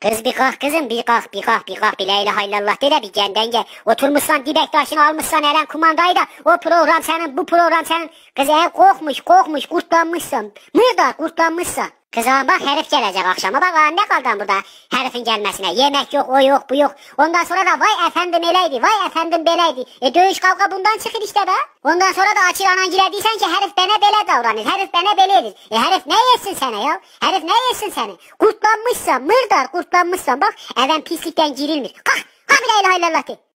Kız bir kalk kızım bir kalk bir kalk bir kalk bir la ilahe illallah de bir kendin Oturmuşsan dibek taşını almışsan elen kumandayı da o program senin bu program senin. Kız eğer kokmuş kokmuş kurtlanmışsın. Mırda kurtlanmışsın. Kızım bak herif gelecek akşama bak ne kaldın burada herifin gelmesine yemek yok o yok bu yok. Ondan sonra da vay efendim eleydi vay efendim beleydi. E dövüş kavga bundan çıkın işte be. Ondan sonra da açılana girdiysen ki herif bana bele davranır. Herif bana bele edir. E herif ne yesin sana ya? Herif ne yesin seni? Kurtlanmışsan mırdar kurtlanmışsan bak evden pislikten girilmir. kah Kalk la ilahe illallah de.